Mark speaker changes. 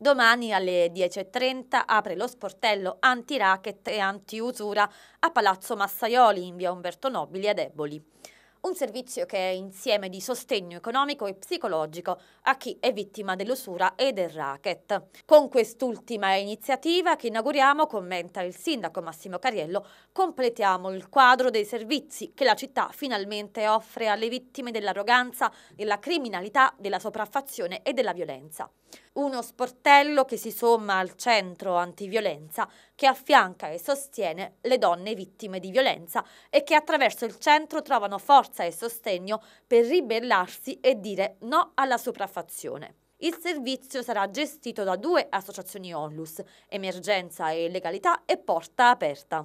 Speaker 1: Domani alle 10.30 apre lo sportello anti-racket e anti-usura a Palazzo Massaioli in via Umberto Nobili ad Eboli un servizio che è insieme di sostegno economico e psicologico a chi è vittima dell'usura e del racket. Con quest'ultima iniziativa che inauguriamo, commenta il sindaco Massimo Cariello, completiamo il quadro dei servizi che la città finalmente offre alle vittime dell'arroganza, della criminalità, della sopraffazione e della violenza. Uno sportello che si somma al centro antiviolenza che affianca e sostiene le donne vittime di violenza e che attraverso il centro trovano forza forza e sostegno per ribellarsi e dire no alla sopraffazione. Il servizio sarà gestito da due associazioni onlus, Emergenza e Legalità e Porta Aperta.